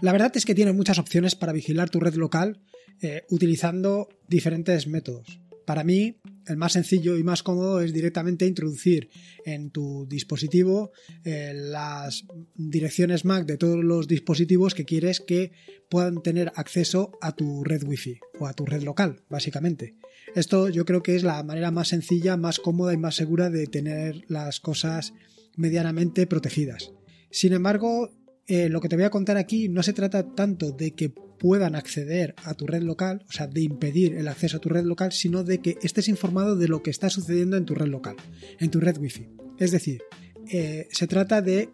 La verdad es que tienes muchas opciones para vigilar tu red local eh, utilizando diferentes métodos. Para mí, el más sencillo y más cómodo es directamente introducir en tu dispositivo eh, las direcciones MAC de todos los dispositivos que quieres que puedan tener acceso a tu red Wi-Fi o a tu red local, básicamente. Esto yo creo que es la manera más sencilla, más cómoda y más segura de tener las cosas medianamente protegidas. Sin embargo, eh, lo que te voy a contar aquí no se trata tanto de que puedan acceder a tu red local, o sea, de impedir el acceso a tu red local, sino de que estés informado de lo que está sucediendo en tu red local, en tu red Wi-Fi. Es decir, eh, se trata de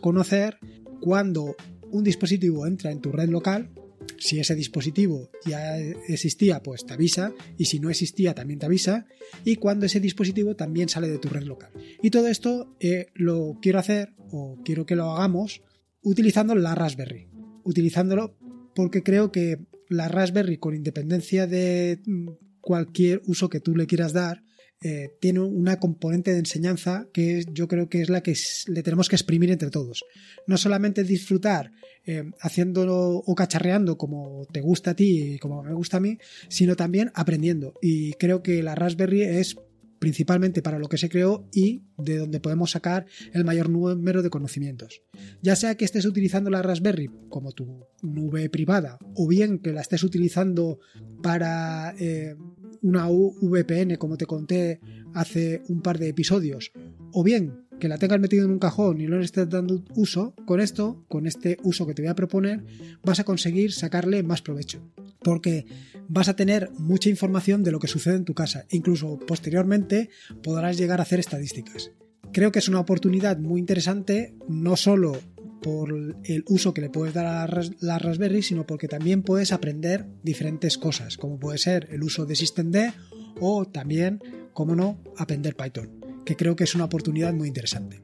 conocer cuando un dispositivo entra en tu red local, si ese dispositivo ya existía, pues te avisa, y si no existía, también te avisa, y cuando ese dispositivo también sale de tu red local. Y todo esto eh, lo quiero hacer, o quiero que lo hagamos, utilizando la Raspberry. Utilizándolo porque creo que la Raspberry, con independencia de mm, cualquier uso que tú le quieras dar, eh, tiene una componente de enseñanza que yo creo que es la que le tenemos que exprimir entre todos. No solamente disfrutar eh, haciéndolo o cacharreando como te gusta a ti y como me gusta a mí, sino también aprendiendo. Y creo que la Raspberry es principalmente para lo que se creó y de donde podemos sacar el mayor número de conocimientos. Ya sea que estés utilizando la Raspberry como tu nube privada o bien que la estés utilizando para eh, una VPN como te conté hace un par de episodios o bien que la tengas metido en un cajón y no le estés dando uso, con esto, con este uso que te voy a proponer, vas a conseguir sacarle más provecho. Porque vas a tener mucha información de lo que sucede en tu casa. Incluso posteriormente podrás llegar a hacer estadísticas. Creo que es una oportunidad muy interesante, no solo por el uso que le puedes dar a la Raspberry, sino porque también puedes aprender diferentes cosas, como puede ser el uso de SystemD o también, como no, aprender Python que creo que es una oportunidad muy interesante.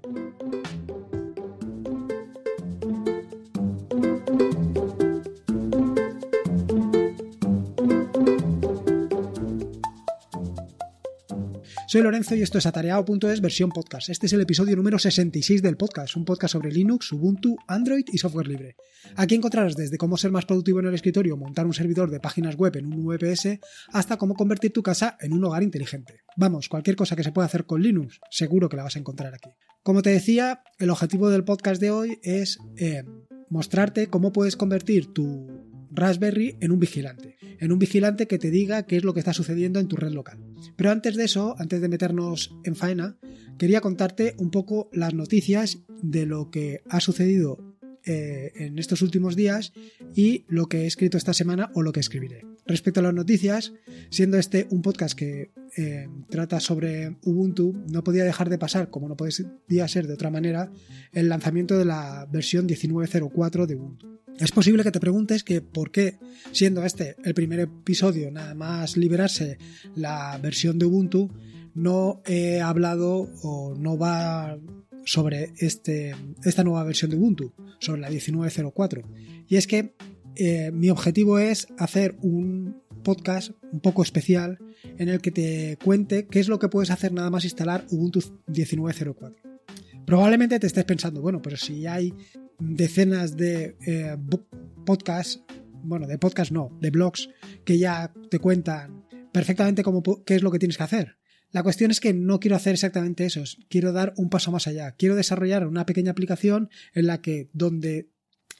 Soy Lorenzo y esto es atareado.es versión podcast. Este es el episodio número 66 del podcast, un podcast sobre Linux, Ubuntu, Android y software libre. Aquí encontrarás desde cómo ser más productivo en el escritorio, montar un servidor de páginas web en un VPS, hasta cómo convertir tu casa en un hogar inteligente. Vamos, cualquier cosa que se pueda hacer con Linux, seguro que la vas a encontrar aquí. Como te decía, el objetivo del podcast de hoy es eh, mostrarte cómo puedes convertir tu Raspberry en un vigilante, en un vigilante que te diga qué es lo que está sucediendo en tu red local. Pero antes de eso, antes de meternos en faena, quería contarte un poco las noticias de lo que ha sucedido eh, en estos últimos días y lo que he escrito esta semana o lo que escribiré. Respecto a las noticias, siendo este un podcast que eh, trata sobre Ubuntu, no podía dejar de pasar, como no podía ser de otra manera, el lanzamiento de la versión 19.04 de Ubuntu. Es posible que te preguntes que por qué, siendo este el primer episodio, nada más liberarse la versión de Ubuntu, no he hablado o no va sobre este, esta nueva versión de Ubuntu, sobre la 19.04. Y es que eh, mi objetivo es hacer un podcast un poco especial en el que te cuente qué es lo que puedes hacer nada más instalar Ubuntu 19.04. Probablemente te estés pensando, bueno, pero si hay decenas de eh, podcasts, bueno, de podcasts no, de blogs que ya te cuentan perfectamente cómo, qué es lo que tienes que hacer. La cuestión es que no quiero hacer exactamente eso, quiero dar un paso más allá, quiero desarrollar una pequeña aplicación en la que donde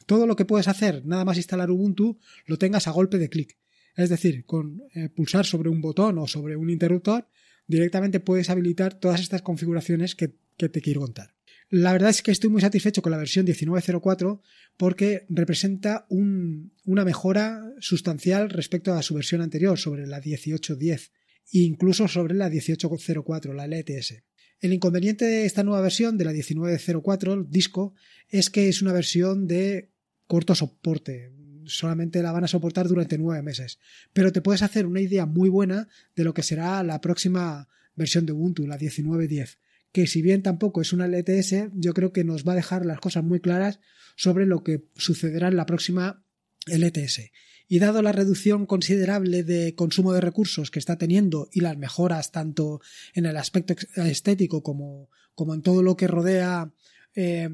todo lo que puedes hacer, nada más instalar Ubuntu, lo tengas a golpe de clic. Es decir, con eh, pulsar sobre un botón o sobre un interruptor, directamente puedes habilitar todas estas configuraciones que, te quiero contar. La verdad es que estoy muy satisfecho con la versión 19.04 porque representa una mejora sustancial respecto a su versión anterior, sobre la 18.10 e incluso sobre la 18.04, la LTS. E el inconveniente de esta nueva versión de la 19.04, el disco, es que es una versión de corto soporte. Solamente la van a soportar durante nueve meses. Pero te puedes hacer una idea muy buena de lo que será la próxima versión de Ubuntu, la 19.10. Que si bien tampoco es una LTS, yo creo que nos va a dejar las cosas muy claras sobre lo que sucederá en la próxima LTS. Y dado la reducción considerable de consumo de recursos que está teniendo y las mejoras tanto en el aspecto estético como, como en todo lo que rodea eh,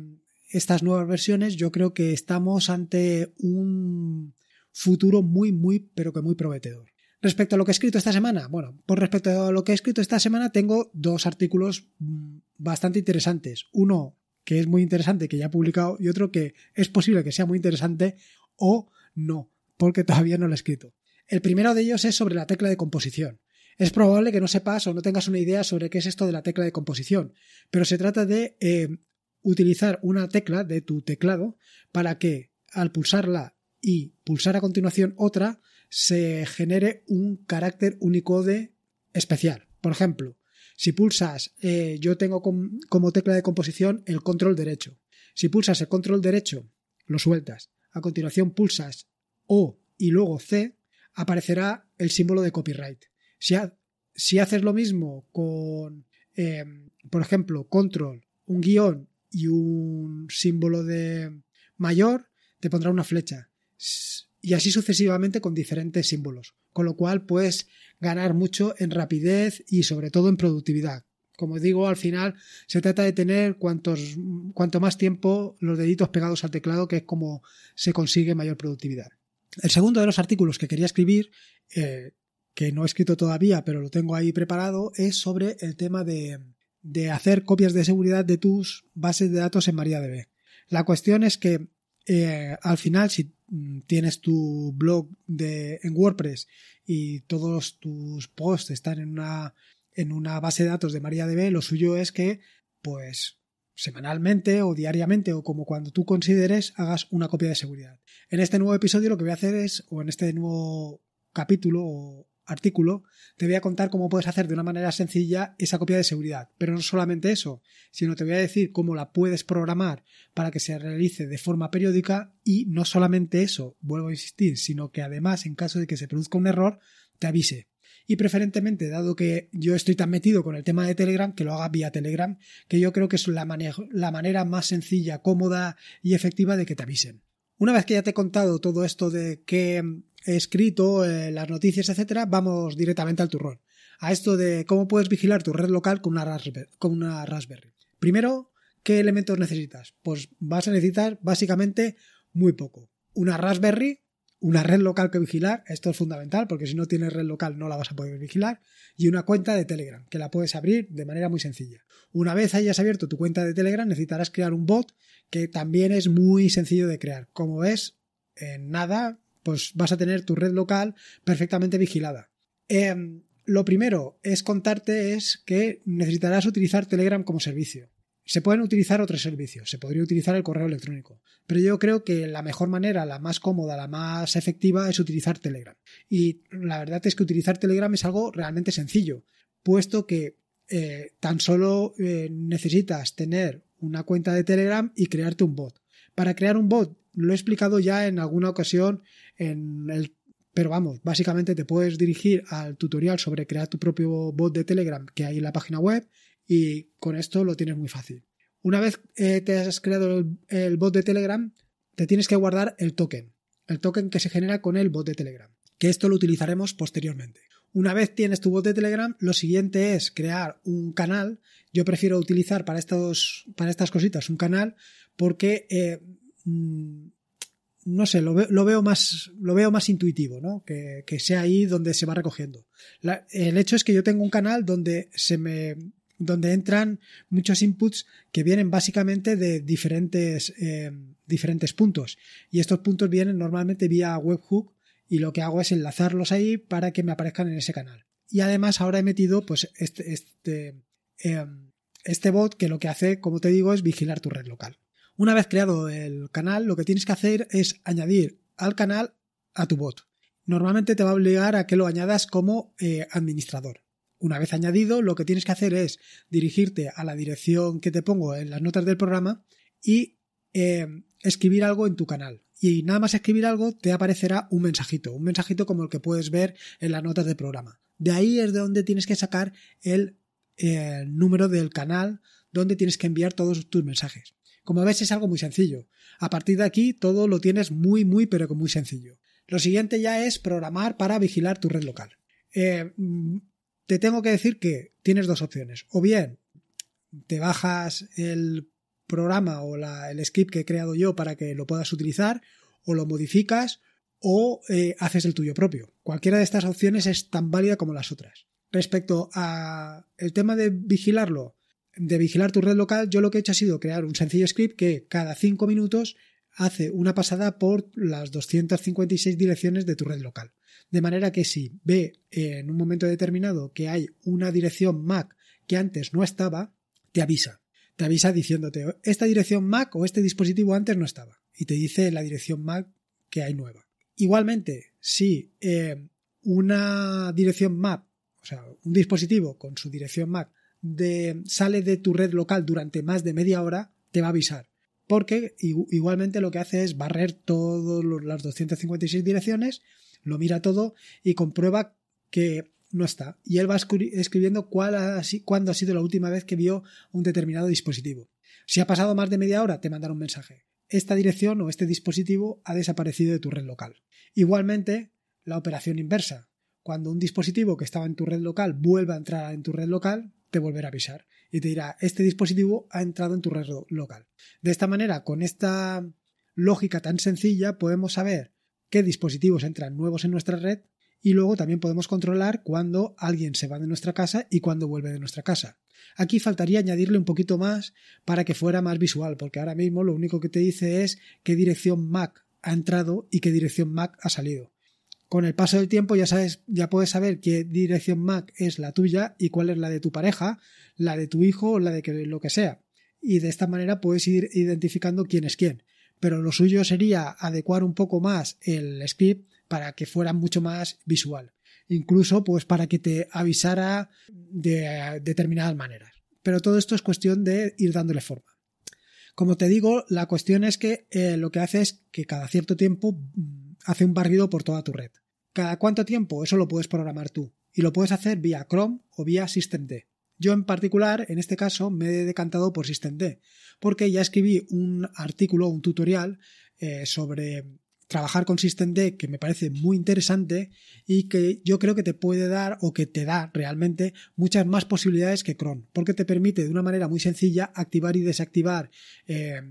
estas nuevas versiones, yo creo que estamos ante un futuro muy, muy, pero que muy prometedor. Respecto a lo que he escrito esta semana, bueno, por respecto a lo que he escrito esta semana, tengo dos artículos mm, bastante interesantes. Uno que es muy interesante, que ya he publicado, y otro que es posible que sea muy interesante o no, porque todavía no lo he escrito. El primero de ellos es sobre la tecla de composición. Es probable que no sepas o no tengas una idea sobre qué es esto de la tecla de composición, pero se trata de eh, utilizar una tecla de tu teclado para que al pulsarla y pulsar a continuación otra se genere un carácter Unicode especial. Por ejemplo, si pulsas, eh, yo tengo como tecla de composición el control derecho. Si pulsas el control derecho, lo sueltas. A continuación pulsas O y luego C, aparecerá el símbolo de copyright. Si, si haces lo mismo con, eh, por ejemplo, control, un guión y un símbolo de mayor te pondrá una flecha. Y así sucesivamente con diferentes símbolos. Con lo cual puedes ganar mucho en rapidez y sobre todo en productividad. Como digo, al final se trata de tener cuantos, cuanto más tiempo los deditos pegados al teclado, que es como se consigue mayor productividad. El segundo de los artículos que quería escribir, eh, que no he escrito todavía, pero lo tengo ahí preparado, es sobre el tema de de hacer copias de seguridad de tus bases de datos en MariaDB. La cuestión es que eh, al final, si mm, tienes tu blog de, en WordPress y todos tus posts están en una, en una base de datos de MariaDB, lo suyo es que, pues, semanalmente o diariamente o como cuando tú consideres, hagas una copia de seguridad. En este nuevo episodio lo que voy a hacer es, o en este nuevo capítulo o, artículo, te voy a contar cómo puedes hacer de una manera sencilla esa copia de seguridad. Pero no solamente eso, sino te voy a decir cómo la puedes programar para que se realice de forma periódica y no solamente eso, vuelvo a insistir, sino que además en caso de que se produzca un error, te avise. Y preferentemente, dado que yo estoy tan metido con el tema de Telegram, que lo haga vía Telegram, que yo creo que es la, la manera más sencilla, cómoda y efectiva de que te avisen. Una vez que ya te he contado todo esto de qué he escrito, eh, las noticias, etcétera, vamos directamente al turrón. A esto de cómo puedes vigilar tu red local Con una Raspberry. Primero, ¿qué elementos necesitas? Pues vas a necesitar básicamente muy poco. Una Raspberry, una red local que vigilar, esto es fundamental porque si no tienes red local no la vas a poder vigilar, y una cuenta de Telegram que la puedes abrir de manera muy sencilla. Una vez hayas abierto tu cuenta de Telegram necesitarás crear un bot que también es muy sencillo de crear. Como ves, en nada, pues vas a tener tu red local perfectamente vigilada. Em, lo primero es contarte es que necesitarás utilizar Telegram como servicio. Se pueden utilizar otros servicios, se podría utilizar el correo electrónico, pero yo creo que la mejor manera, la más cómoda, la más efectiva es utilizar Telegram. Y la verdad es que utilizar Telegram es algo realmente sencillo, puesto que eh, tan solo eh, necesitas tener una cuenta de Telegram y crearte un bot. Para crear un bot, lo he explicado ya en alguna ocasión en el pero vamos, básicamente te puedes dirigir al tutorial sobre crear tu propio bot de Telegram que hay en la página web y con esto lo tienes muy fácil. Una vez eh, te has creado el, bot de Telegram, te tienes que guardar el token, el token que se genera con el bot de Telegram, que esto lo utilizaremos posteriormente. Una vez tienes tu bot de Telegram, lo siguiente es crear un canal. Yo prefiero utilizar para, para estas cositas un canal porque eh, mm, no sé, lo, veo más, lo veo más intuitivo, ¿no? Que, sea ahí donde se va recogiendo. el hecho es que yo tengo un canal donde se me donde entran muchos inputs que vienen básicamente de diferentes, eh, diferentes puntos. Y estos puntos vienen normalmente vía webhook y lo que hago es enlazarlos ahí para que me aparezcan en ese canal. Y además ahora he metido pues este, este, em, este, bot que lo que hace, como te digo, es vigilar tu red local. Una vez creado el canal, lo que tienes que hacer es añadir al canal a tu bot. Normalmente te va a obligar a que lo añadas como eh, administrador. Una vez añadido, lo que tienes que hacer es dirigirte a la dirección que te pongo en las notas del programa y em, escribir algo en tu canal. Y nada más escribir algo te aparecerá un mensajito, un mensajito como el que puedes ver en las notas del programa. De ahí es de donde tienes que sacar el eh, número del canal donde tienes que enviar todos tus mensajes. Como ves es algo muy sencillo. A partir de aquí todo lo tienes muy, muy, pero muy sencillo. Lo siguiente ya es programar para vigilar tu red local. Eh, mm, te tengo que decir que tienes dos opciones. O bien te bajas el programa o el script que he creado yo para que lo puedas utilizar, o lo modificas, o eh, haces el tuyo propio. Cualquiera de estas opciones es tan válida como las otras. Respecto a el tema de vigilarlo, de vigilar tu red local, yo lo que he hecho ha sido crear un sencillo script que cada cinco minutos hace una pasada por las 256 direcciones de tu red local. De manera que si ve en un momento determinado que hay una dirección MAC que antes no estaba, te avisa. Te avisa diciéndote, esta dirección MAC o este dispositivo antes no estaba. Y te dice la dirección MAC que hay nueva. Igualmente, si eh, una dirección MAC, o sea, un dispositivo con su dirección MAC de, sale de tu red local durante más de media hora, te va a avisar porque igualmente lo que hace es barrer todas las 256 direcciones, lo mira todo y comprueba que no está. Y él va escribiendo cuál cuándo ha sido la última vez que vio un determinado dispositivo. Si ha pasado más de media hora, te mandará un mensaje. Esta dirección o este dispositivo ha desaparecido de tu red local. Igualmente, la operación inversa. Cuando un dispositivo que estaba en tu red local vuelva a entrar en tu red local, te volverá a avisar y te dirá, este dispositivo ha entrado en tu red local. De esta manera, con esta lógica tan sencilla, podemos saber qué dispositivos entran nuevos en nuestra red y luego también podemos controlar cuándo alguien se va de nuestra casa y cuándo vuelve de nuestra casa. Aquí faltaría añadirle un poquito más para que fuera más visual, porque ahora mismo lo único que te dice es qué dirección MAC ha entrado y qué dirección MAC ha salido. Con el paso del tiempo ya sabes, ya puedes saber qué dirección Mac es la tuya y cuál es la de tu pareja, la de tu hijo o la de lo que sea. Y de esta manera puedes ir identificando quién es quién. Pero lo suyo sería adecuar un poco más el script para que fuera mucho más visual. Incluso pues para que te avisara de determinadas maneras. Pero todo esto es cuestión de ir dándole forma. Como te digo, la cuestión es que eh, lo que hace es que cada cierto tiempo mm, hace un barrido por toda tu red. ¿Cada cuánto tiempo? Eso lo puedes programar tú. Y lo puedes hacer vía Chrome o vía Systemd. Yo en particular, en este caso, me he decantado por Systemd, porque ya escribí un artículo, un tutorial eh, sobre trabajar con Systemd que me parece muy interesante y que yo creo que te puede dar o que te da realmente muchas más posibilidades que Chrome, porque te permite de una manera muy sencilla activar y desactivar eh,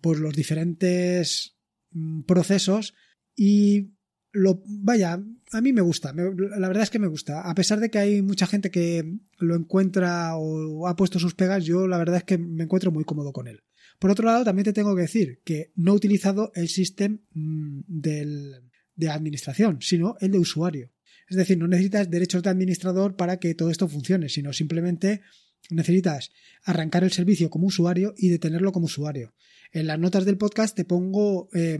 pues, los diferentes mm, procesos y lo, vaya, a mí me gusta, la verdad es que me gusta. A pesar de que hay mucha gente que lo encuentra o ha puesto sus pegas, yo la verdad es que me encuentro muy cómodo con él. Por otro lado, también te tengo que decir que no he utilizado el sistema mm, de administración, sino el de usuario. Es decir, no necesitas derechos de administrador para que todo esto funcione, sino simplemente necesitas arrancar el servicio como usuario y detenerlo como usuario. En las notas del podcast te pongo eh,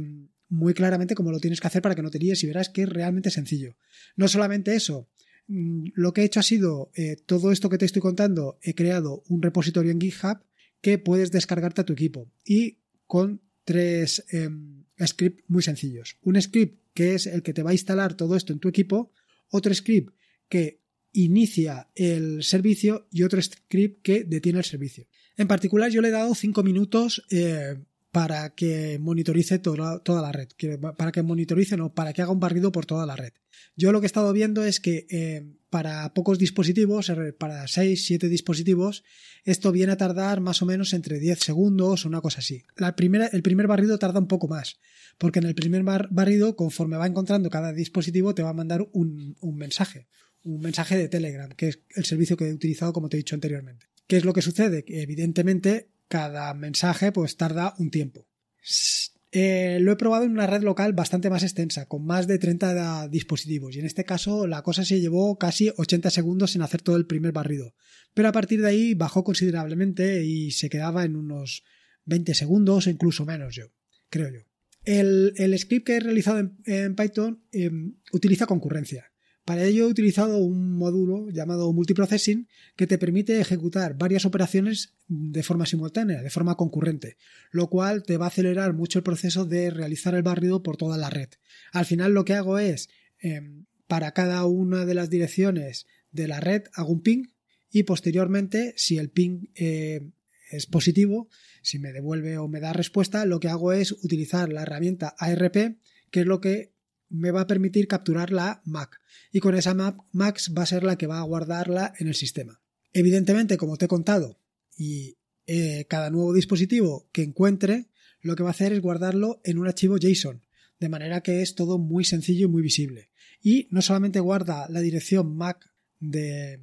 muy claramente cómo lo tienes que hacer para que no te líes y verás que es realmente sencillo. No solamente eso, mm, lo que he hecho ha sido eh, todo esto que te estoy contando, he creado un repositorio en GitHub que puedes descargarte a tu equipo y con tres em, scripts muy sencillos. Un script que es el que te va a instalar todo esto en tu equipo, otro script que inicia el servicio y otro script que detiene el servicio. En particular yo le he dado cinco minutos eh, para que monitorice toda, toda la red. Para que monitorice, o para que haga un barrido por toda la red. Yo lo que he estado viendo es que eh, para pocos dispositivos, eh, para 6, 7 dispositivos, esto viene a tardar más o menos entre 10 segundos o una cosa así. La primera, el primer barrido tarda un poco más, porque en el primer barrido, conforme va encontrando cada dispositivo, te va a mandar un, mensaje. Un mensaje de Telegram, que es el servicio que he utilizado, como te he dicho anteriormente ¿Qué es lo que sucede? que Evidentemente, cada mensaje pues tarda un tiempo. Eh, lo he probado en una red local bastante más extensa, con más de 30 ah, dispositivos, y en este caso la cosa se llevó casi 80 segundos en hacer todo el primer barrido, pero a partir de ahí bajó considerablemente y se quedaba en unos 20 segundos incluso menos, yo creo yo. El, script que he realizado en, Python em, utiliza concurrencia, para ello he utilizado un módulo llamado multiprocessing que te permite ejecutar varias operaciones de forma simultánea, de forma concurrente, lo cual te va a acelerar mucho el proceso de realizar el barrido por toda la red. Al final lo que hago es, em, para cada una de las direcciones de la red hago un ping y posteriormente, si el ping eh, es positivo, si me devuelve o me da respuesta, lo que hago es utilizar la herramienta ARP, que es lo que me va a permitir capturar la MAC y con esa MAC Max va a ser la que va a guardarla en el sistema. Evidentemente, como te he contado, y eh, cada nuevo dispositivo que encuentre, lo que va a hacer es guardarlo en un archivo JSON, de manera que es todo muy sencillo y muy visible. Y no solamente guarda la dirección MAC de,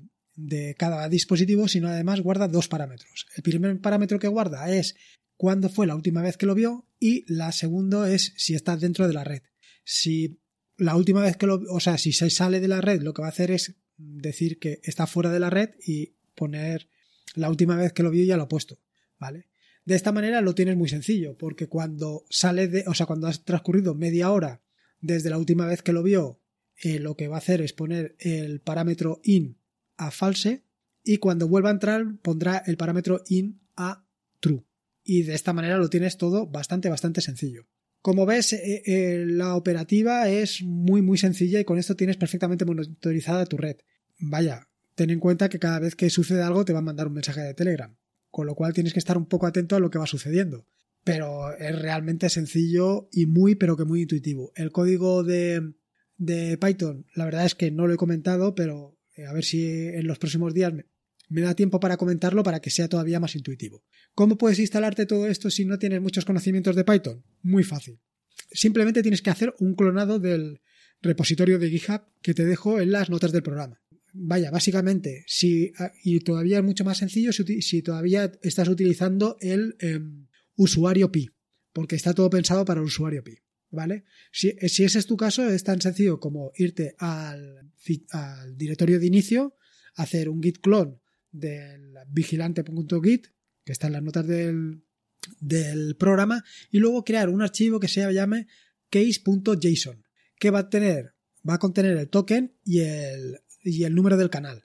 cada dispositivo, sino además guarda dos parámetros. El primer parámetro que guarda es cuándo fue la última vez que lo vio y la segundo es si está dentro de la red. Si la última vez que lo, o sea, si se sale de la red, lo que va a hacer es decir que está fuera de la red y poner la última vez que lo vio ya lo ha puesto, ¿vale? De esta manera lo tienes muy sencillo, porque cuando sale de, o sea, cuando has transcurrido media hora desde la última vez que lo vio, eh, lo que va a hacer es poner el parámetro in a false y cuando vuelva a entrar pondrá el parámetro in a true. Y de esta manera lo tienes todo bastante, bastante sencillo. Como ves, eh, eh, la operativa es muy, muy sencilla y con esto tienes perfectamente monitorizada tu red. Vaya, ten en cuenta que cada vez que sucede algo te va a mandar un mensaje de Telegram, con lo cual tienes que estar un poco atento a lo que va sucediendo. Pero es realmente sencillo y muy, pero que muy intuitivo. El código de, de Python, la verdad es que no lo he comentado, pero eh, a ver si en los próximos días me da tiempo para comentarlo para que sea todavía más intuitivo. ¿Cómo puedes instalarte todo esto si no tienes muchos conocimientos de Python? Muy fácil. Simplemente tienes que hacer un clonado del repositorio de GitHub que te dejo en las notas del programa. Vaya, básicamente, si, y todavía es mucho más sencillo si, todavía estás utilizando el em, usuario Pi, porque está todo pensado para el usuario Pi. ¿Vale? Si, ese es tu caso, es tan sencillo como irte al, al directorio de inicio, hacer un git clone del vigilante.git, que está en las notas del, programa, y luego crear un archivo que se llame case.json, que va a tener, va a contener el token y el, el número del canal.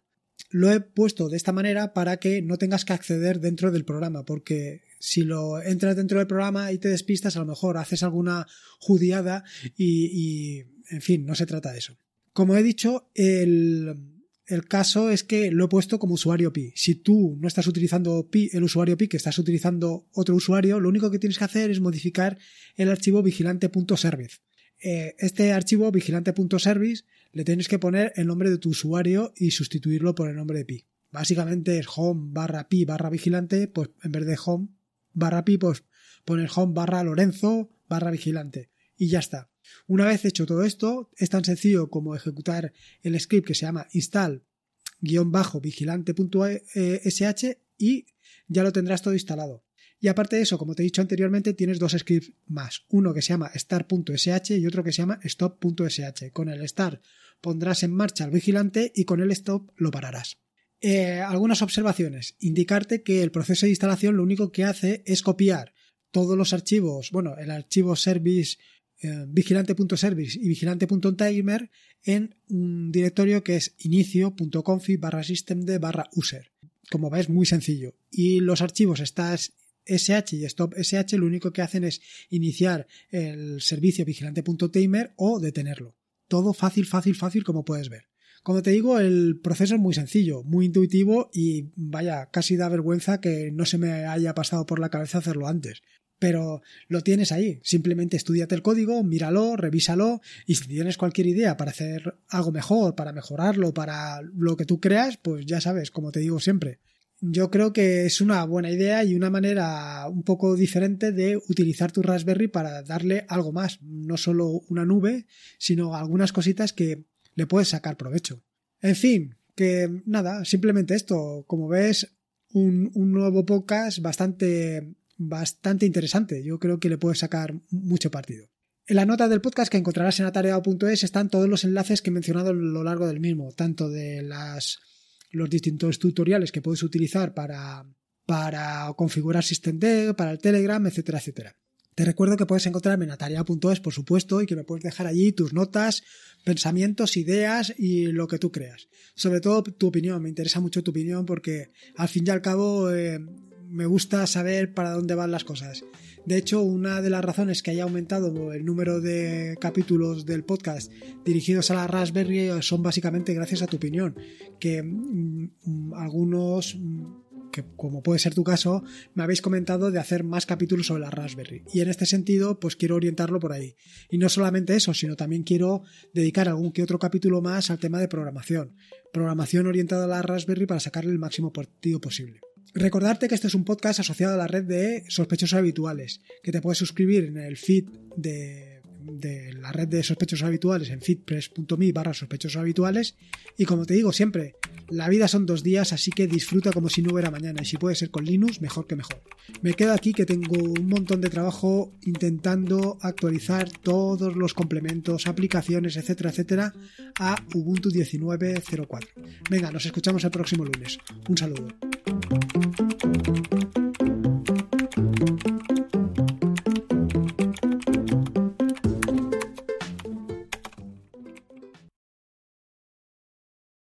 Lo he puesto de esta manera para que no tengas que acceder dentro del programa, porque si lo entras dentro del programa y te despistas, a lo mejor haces alguna judiada y en fin, no se trata de eso. Como he dicho, el, el caso es que lo he puesto como usuario PI. Si tú no estás utilizando PI, el usuario PI, que estás utilizando otro usuario, lo único que tienes que hacer es modificar el archivo vigilante.service. Eh, este archivo vigilante.service le tienes que poner el nombre de tu usuario y sustituirlo por el nombre de pi. Básicamente es home barra pi barra vigilante, pues en vez de home barra pi, pues poner home barra Lorenzo barra vigilante. Y ya está. Una vez hecho todo esto, es tan sencillo como ejecutar el script que se llama install-vigilante.sh y ya lo tendrás todo instalado. Y aparte de eso, como te he dicho anteriormente, tienes dos scripts más, uno que se llama start.sh y otro que se llama stop.sh. Con el start pondrás en marcha al vigilante y con el stop lo pararás. Eh, algunas observaciones. Indicarte que el proceso de instalación lo único que hace es copiar todos los archivos, bueno, el archivo service eh, vigilante.service y vigilante.timer en un directorio que es inicio.config barra systemd barra user. Como veis muy sencillo. Y los archivos estas SH y stop lo único que hacen es iniciar el servicio vigilante.timer o detenerlo. Todo fácil, fácil, fácil como puedes ver. Como te digo, el proceso es muy sencillo, muy intuitivo y vaya, casi da vergüenza que no se me haya pasado por la cabeza hacerlo antes pero lo tienes ahí. Simplemente estudiate el código, míralo, revísalo y si tienes cualquier idea para hacer algo mejor, para mejorarlo, para lo que tú creas, pues ya sabes, como te digo siempre. Yo creo que es una buena idea y una manera un poco diferente de utilizar tu Raspberry para darle algo más, no solo una nube, sino algunas cositas que le puedes sacar provecho. En fin, que nada, simplemente esto, como ves, un, un nuevo podcast bastante bastante interesante. Yo creo que le puedes sacar mucho partido. En la nota del podcast que encontrarás en atareado.es están todos los enlaces que he mencionado a lo largo del mismo, tanto de las, los distintos tutoriales que puedes utilizar para, para configurar SystemD, para el Telegram, etcétera, etcétera. Te recuerdo que puedes encontrarme en atareado.es, por supuesto, y que me puedes dejar allí tus notas, pensamientos, ideas y lo que tú creas. Sobre todo tu opinión, me interesa mucho tu opinión porque al fin y al cabo... Eh, me gusta saber para dónde van las cosas. De hecho, una de las razones que haya aumentado el número de capítulos del podcast dirigidos a la Raspberry son básicamente gracias a tu opinión, que mm, algunos mm, que como puede ser tu caso, me habéis comentado de hacer más capítulos sobre la Raspberry. Y en este sentido, pues quiero orientarlo por ahí. Y no solamente eso, sino también quiero dedicar algún que otro capítulo más al tema de programación. Programación orientada a la Raspberry para sacarle el máximo partido posible. Recordarte que este es un podcast asociado a la red de sospechosos habituales, que te puedes suscribir en el feed de, la red de sospechosos habituales en feedpress.me barra sospechosos habituales. Y como te digo siempre, la vida son dos días, así que disfruta como si no hubiera mañana. Y si puede ser con Linux, mejor que mejor. Me quedo aquí que tengo un montón de trabajo intentando actualizar todos los complementos, aplicaciones, etcétera, etcétera, a Ubuntu 19.04. Venga, nos escuchamos el próximo lunes. Un saludo.